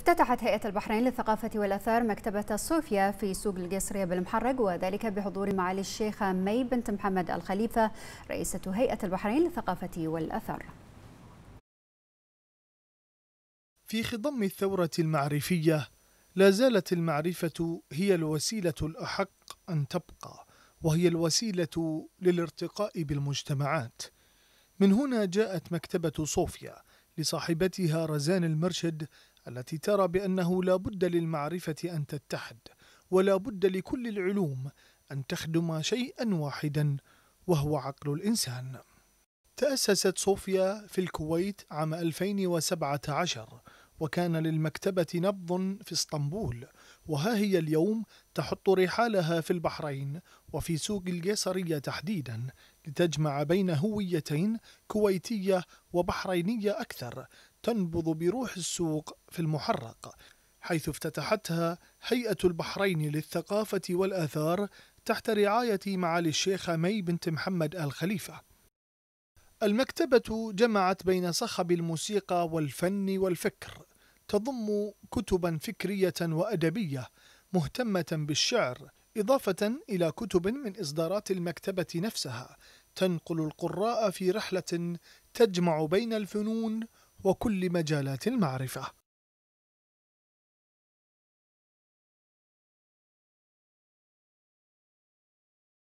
افتتحت هيئة البحرين للثقافة والأثار مكتبة صوفيا في سوق القصرية بالمحرق وذلك بحضور معالي الشيخة مي بنت محمد الخليفة رئيسة هيئة البحرين للثقافة والأثار في خضم الثورة المعرفية لا زالت المعرفة هي الوسيلة الأحق أن تبقى وهي الوسيلة للارتقاء بالمجتمعات من هنا جاءت مكتبة صوفيا لصاحبتها رزان المرشد التي ترى بأنه لا بد للمعرفة أن تتحد ولا بد لكل العلوم أن تخدم شيئا واحدا وهو عقل الإنسان تأسست صوفيا في الكويت عام 2017 وكان للمكتبة نبض في اسطنبول وها هي اليوم تحط رحالها في البحرين وفي سوق القيصرية تحديدا لتجمع بين هويتين كويتية وبحرينية أكثر تنبض بروح السوق في المحرق حيث افتتحتها هيئة البحرين للثقافة والآثار تحت رعاية معالي الشيخة مي بنت محمد آل خليفة المكتبة جمعت بين صخب الموسيقى والفن والفكر تضم كتبا فكرية وأدبية مهتمة بالشعر إضافة إلى كتب من إصدارات المكتبة نفسها تنقل القراء في رحلة تجمع بين الفنون وكل مجالات المعرفة